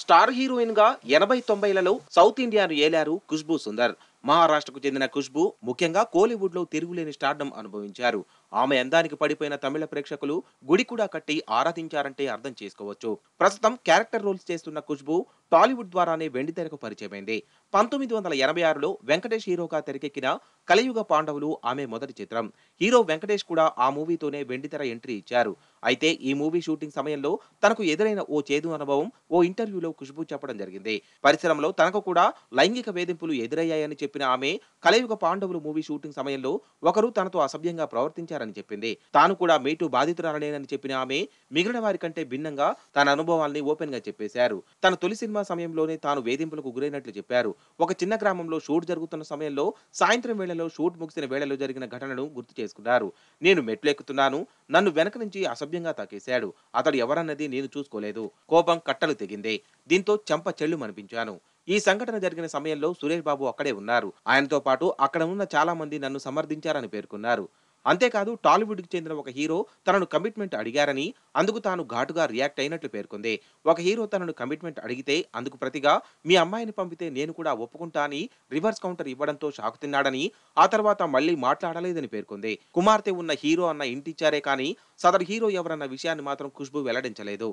star heroine గా ఎనభై తొంభైలలో south ఇండియాను ఏలారు ఖుష్బూ సుందర్ మహారాష్ట్రకు చెందిన ఖుష్బూ ముఖ్యంగా కోలీవుడ్ లో తిరుగులేని స్టార్డం అనుభవించారు ఆమె అందానికి పడిపోయిన తమిళ ప్రేక్షకులు గుడి కూడా కట్టి ఆరాధించారంటే అర్థం చేసుకోవచ్చు ప్రస్తుతం క్యారెక్టర్ రోల్స్ చేస్తున్న ఖుష్బు టాలీవుడ్ ద్వారానే వెండితెరకు పరిచయమైంది పంతొమ్మిది వందల ఎనభై ఆరులో వెంకటేష్ హీరోగా తెరకెక్కిన కలియుగ పాండవులు ఆమె మొదటి చిత్రం హీరో వెంకటేష్ కూడా ఆ మూవీతోనే వెండితెర ఎంట్రీ ఇచ్చారు అయితే ఈ మూవీ షూటింగ్ సమయంలో తనకు ఎదురైన ఓ చేదు అనుభవం ఓ ఇంటర్వ్యూలో ఖుష్బు చెప్పడం జరిగింది పరిశ్రమలో తనకు కూడా లైంగిక వేధింపులు ఎదురయ్యాయని చెప్పిన ఆమె కలియుగ పాండవులు మూవీ షూటింగ్ సమయంలో ఒకరు తనతో అసభ్యంగా ప్రవర్తించారు చేశారని చెప్పింది తాను కూడా మీటూ బాధితురాలనేనని చెప్పిన ఆమె మిగిలిన వారి కంటే భిన్నంగా తన అనుభవాల్ని ఓపెన్ గా చెప్పేశారు తన తొలి సినిమా సమయంలోనే తాను వేధింపులకు గురైనట్లు చెప్పారు ఒక చిన్న గ్రామంలో షూట్ జరుగుతున్న సమయంలో సాయంత్రం వేళలో షూట్ ముగిసిన వేళలో జరిగిన ఘటనను గుర్తు చేసుకున్నారు నేను మెట్లెక్కుతున్నాను నన్ను వెనక నుంచి అసభ్యంగా తాకేశాడు అతడు ఎవరన్నది నేను చూసుకోలేదు కోపం కట్టలు తెగింది దీంతో చెంప చెల్లు మనిపించాను ఈ సంఘటన జరిగిన సమయంలో సురేష్ బాబు అక్కడే ఉన్నారు ఆయనతో పాటు అక్కడ ఉన్న చాలా మంది నన్ను సమర్థించారని పేర్కొన్నారు అంతేకాదు టాలీవుడ్కి చెందిన ఒక హీరో తనను కమిట్మెంట్ అడిగారని అందుకు తాను ఘాటుగా రియాక్ట్ అయినట్లు పేర్కొంది ఒక హీరో తనను కమిట్మెంట్ అడిగితే అందుకు ప్రతిగా మీ అమ్మాయిని పంపితే నేను కూడా ఒప్పుకుంటా అని రివర్స్ కౌంటర్ ఇవ్వడంతో షాకు తిన్నాడని ఆ తర్వాత మళ్లీ మాట్లాడలేదని పేర్కొంది కుమార్తె ఉన్న హీరో అన్న ఇంటిచ్చారే కానీ సదరు హీరో ఎవరన్న విషయాన్ని మాత్రం ఖుష్బు వెల్లడించలేదు